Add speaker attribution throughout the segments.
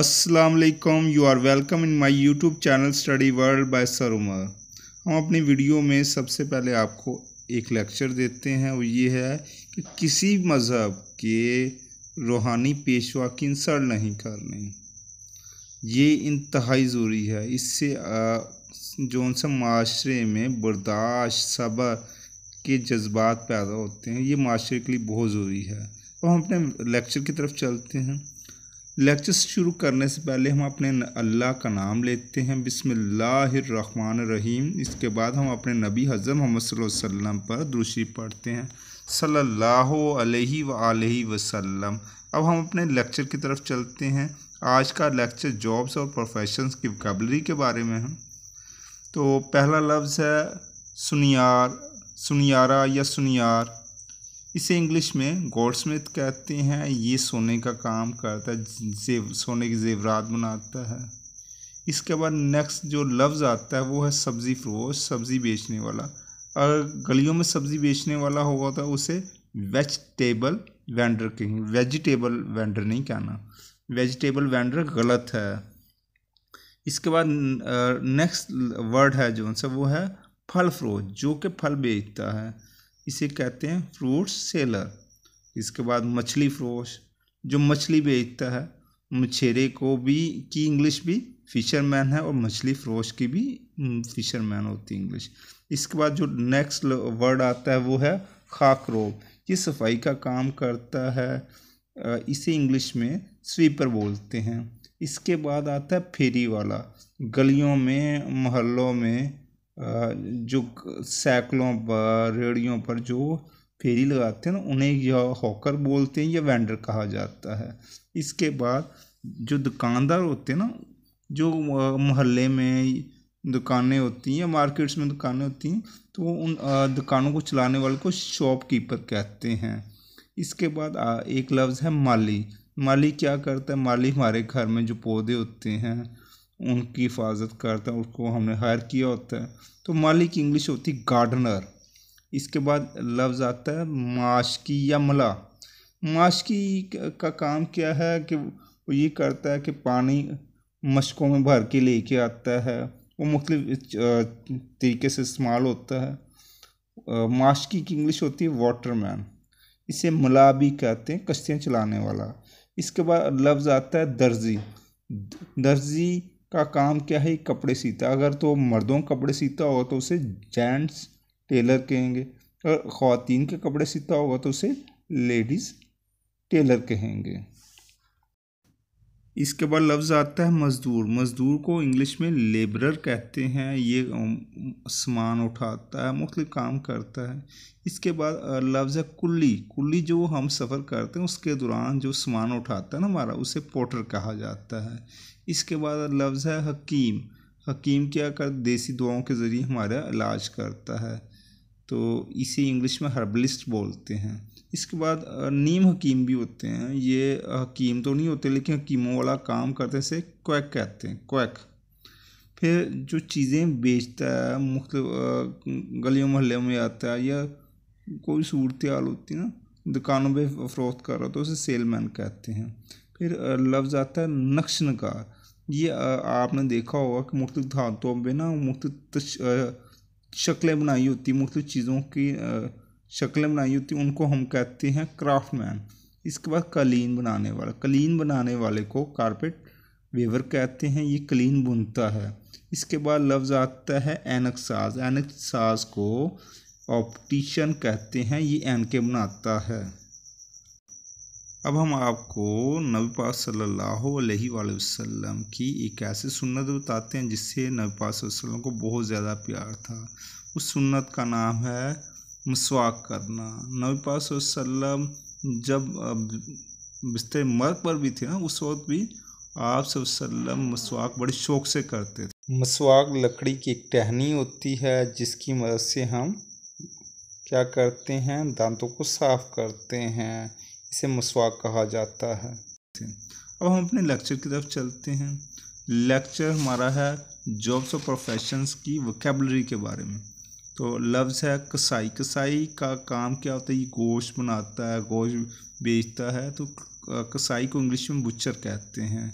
Speaker 1: अस्सलाम वालेकुम you are welcome in my YouTube channel study world by sir Umar हम अपनी वीडियो में सबसे पहले आपको एक लेक्चर देते हैं वो ये है कि किसी मज़हब के रूहानी पेशवा की इंसल्ट नहीं करनी ये इंतहाई ज़रूरी है इससे जो सा माशरे में बर्दाश्त सबर के जज्बात पैदा होते हैं ये माशरे के लिए बहुत ज़रूरी है और हम अपने लेक्चर की तरफ चलते हैं लेक्चर शुरू करने से पहले हम अपने अल्लाह का नाम लेते हैं बिसमान रहीम इसके बाद हम अपने नबी हज़र मोहम्मद वसल्लम पर दूसरी पढ़ते हैं सल्लल्लाहु अलैहि अब हम अपने लेक्चर की तरफ चलते हैं आज का लेक्चर जॉब्स और प्रोफेशंस की वकाबलरी के बारे में है तो पहला लफ्ज़ है सुनियार सुनियारा या सुनियार इसे इंग्लिश में गोल्ड स्मिथ कहते हैं ये सोने का काम करता है जेव सोने के जेवरात बनाता है इसके बाद नेक्स्ट जो लफ्ज़ आता है वो है सब्ज़ी फ्रोश सब्ज़ी बेचने वाला अगर गलियों में सब्ज़ी बेचने वाला होगा तो उसे वेजिटेबल वेंडर कहेंगे वेजिटेबल वेंडर नहीं कहना वेजिटेबल वेंडर गलत है इसके बाद नेक्स्ट वर्ड है जो सा वो है फल फ्रोश जो कि फल बेचता है इसे कहते हैं फ्रूट सेलर इसके बाद मछली फ्रोश जो मछली बेचता है मछेरे को भी की इंग्लिश भी फिशरमैन है और मछली फ्रोश की भी फिशरमैन होती है इंग्लिश इसके बाद जो नेक्स्ट वर्ड आता है वो है खाकरोब ये सफाई का काम करता है इसे इंग्लिश में स्वीपर बोलते हैं इसके बाद आता है फेरी वाला गलियों में मोहल्लों में जो साइकिलों पर रेड़ियों पर जो फेरी लगाते हैं ना उन्हें यह हॉकर बोलते हैं या वेंडर कहा जाता है इसके बाद जो दुकानदार होते हैं ना जो मोहल्ले में दुकानें होती हैं या मार्केट्स में दुकानें होती हैं तो उन दुकानों को चलाने वाले को शॉपकीपर कहते हैं इसके बाद एक लफ्ज़ है माली माली क्या करता है माली हमारे घर में जो पौधे होते हैं उनकी हिफाजत करता है उसको हमने हायर किया होता है तो माली की इंग्लिश होती गार्डनर इसके बाद लफ्ज़ आता है माशकी या मला माशकी का काम क्या है कि वो ये करता है कि पानी मशकों में भर के लेके आता है वो मुख्तु तरीके से इस्तेमाल होता है माशकी की इंग्लिश होती है वाटरमैन इसे मला भी कहते हैं कश्तियाँ चलाने वाला इसके बाद लफ्ज़ आता है दर्जी दर्जी का काम क्या है कपड़े सीता अगर तो मर्दों के कपड़े सीता होगा तो उसे जेंट्स टेलर कहेंगे अगर ख़वातीन के कपड़े सीता होगा तो उसे लेडीज़ टेलर कहेंगे इसके बाद लफ्ज़ आता है मज़दूर मज़दूर को इंग्लिश में लेबरर कहते हैं ये सामान उठाता है मुख्तु काम करता है इसके बाद लफ्ज़ है कुल्ली कुल्ली जो हम सफ़र करते हैं उसके दौरान जो सामान उठाता है ना हमारा उसे पोटर कहा जाता है इसके बाद लफ्ज़ है हकीम हकीम क्या कर देसी दुआओं के ज़रिए हमारा इलाज करता है तो इसे इंग्लिश में हर्बलिस्ट बोलते हैं इसके बाद नीम हकीम भी होते हैं ये हकीम तो नहीं होते लेकिन हकीमों वाला काम करते से क्वैक कहते हैं क्वैक फिर जो चीज़ें बेचता है मुख्त गलियों मोहल्ले में आता है या कोई सूरत हाल होती है ना दुकानों पे फरोख्त कर रहा तो उसे सेलमैन कहते हैं फिर लफ्ज़ आता है नक्श नगार ये आपने देखा होगा कि मुख्तु धातुओं में ना मुख्त शक्लें बनाई होती मुख्तु चीज़ों की शक्लें बनाई होती उनको हम कहते हैं क्राफ्ट मैन इसके बाद कलीन बनाने वाला कलीन बनाने वाले को कारपेट वेवर कहते हैं ये कलीन बुनता है इसके बाद लफ्ज़ आता है एनक साज एनक साज को ऑप्टिशन कहते हैं ये एन के बनाता है अब हम आपको नबी पा सल्लल्लाहु की एक ऐसी सुन्नत बताते हैं जिससे नबी पाक को बहुत ज़्यादा प्यार था उस सुन्नत का नाम है मसवाक करना नबी पाक जब बिस्तर मर्ग पर भी थे ना उस वक्त भी आप वसल्लम मसवाक बड़े शौक से करते थे मसवाक लकड़ी की एक टहनी होती है जिसकी मदद से हम क्या करते हैं दांतों को साफ़ करते हैं इसे मसवाक कहा जाता है अब हम अपने लेक्चर की तरफ चलते हैं लेक्चर हमारा है जॉब्स और प्रोफेशंस की वोकेबलरी के बारे में तो लफ्ज़ है कसाई कसाई का काम क्या होता है ये गोश्त बनाता है गोश्त बेचता है तो कसाई को इंग्लिश में बुचर कहते हैं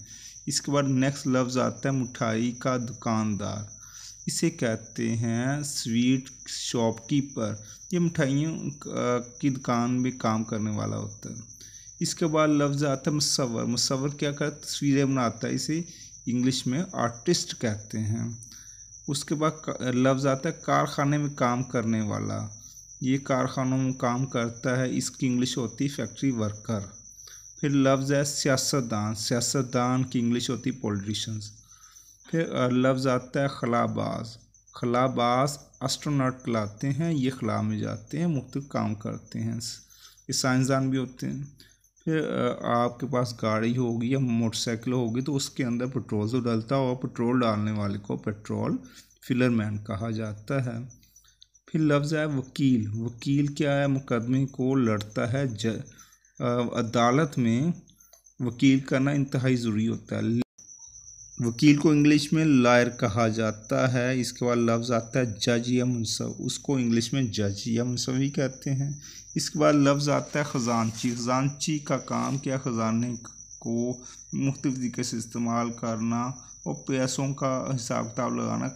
Speaker 1: इसके बाद नेक्स्ट लफ्ज़ आता है मिठाई का दुकानदार इसे कहते हैं स्वीट शॉपकीपर ये मिठाइयों की दुकान में काम करने वाला होता है इसके बाद लफ्ज़ आता है मसवर मसवर क्या करता तस्वीरें बनाता है इसे इंग्लिश में आर्टिस्ट कहते हैं उसके बाद लफ्ज़ आता है कारखाने में काम करने वाला ये कारखानों में काम करता है इसकी इंग्लिश होती है फैक्ट्री वर्कर फिर लफ्ज़ है सियासतदान सियासतदान की इंग्लिश होती है पॉलिटिशन्स फिर लफ्ज़ आता है खलाबाज खलाबाज एस्ट्रोनॉट कहलाते हैं ये खला में जाते हैं मुख्त काम करते हैं ये साइंसदान भी होते हैं फिर आपके पास गाड़ी होगी या मोटरसाइकिल होगी तो उसके अंदर पेट्रोल तो डलता और पेट्रोल डालने वाले को पेट्रोल फिलर मैन कहा जाता है फिर लफ्ज़ है वकील वकील क्या है मुकदमे को लड़ता है ज अदालत में वकील करना इंतहाई ज़रूरी होता है वकील को इंग्लिश में लायर कहा जाता है इसके बाद लफ्ज़ आता है जज या मुनसब उसको इंग्लिश में जज या ही कहते हैं इसके बाद लफ्ज़ आता है ख़जानची ख़जानची का काम क्या ख़जाने को मुख्तु तरीके से इस्तेमाल करना और पैसों का हिसाब किताब लगाना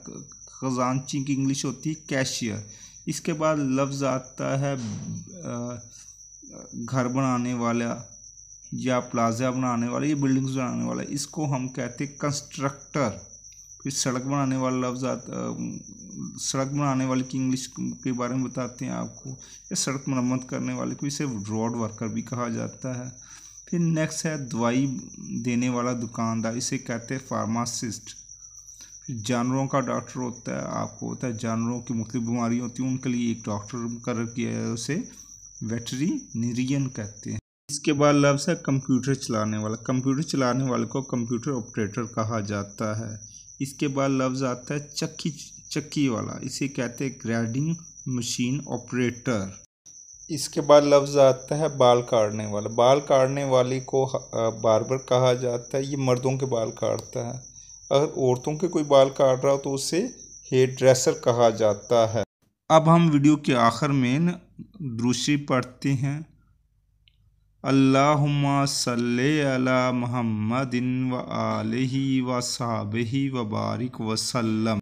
Speaker 1: ख़जानची की इंग्लिश होती है कैशियर इसके बाद लफ्ज़ आता है घर बनाने वाला या प्लाजा बनाने वाले या बिल्डिंग्स बनाने वाले इसको हम कहते हैं कंस्ट्रक्टर फिर सड़क बनाने वाला लफ्ज आता सड़क बनाने वाले की इंग्लिश के बारे में बताते हैं आपको या सड़क मरम्मत करने वाले को इसे रोड वर्कर भी कहा जाता है फिर नेक्स्ट है दवाई देने वाला दुकानदार इसे कहते हैं फार्मासिस्ट फिर जानवरों का डॉक्टर होता है आपको होता है जानवरों की मुख्तु बीमारियाँ होती हैं उनके लिए एक डॉक्टर मुकर किया है उसे वेटरीनेरियन कहते हैं इसके बाद लफ्स है कंप्यूटर चलाने वाला कंप्यूटर चलाने वाले को कंप्यूटर ऑपरेटर कहा जाता है इसके बाद लफ्ज़ आता है चक्की चक्की वाला इसे कहते हैं ग्राइडिंग मशीन ऑपरेटर इसके बाद लफ्ज़ आता है बाल काटने वाला बाल काटने वाले को बारबर कहा जाता है ये मर्दों के बाल काटता है अगर औरतों के कोई बाल काट रहा हो तो उसे हेयर ड्रेसर कहा जाता है अब हम वीडियो के आखिर में दृश्य पढ़ते हैं अल्लाहुम्मा सल्ले अला महम्मदिन व आलि व साबि व बारिक वसल्लम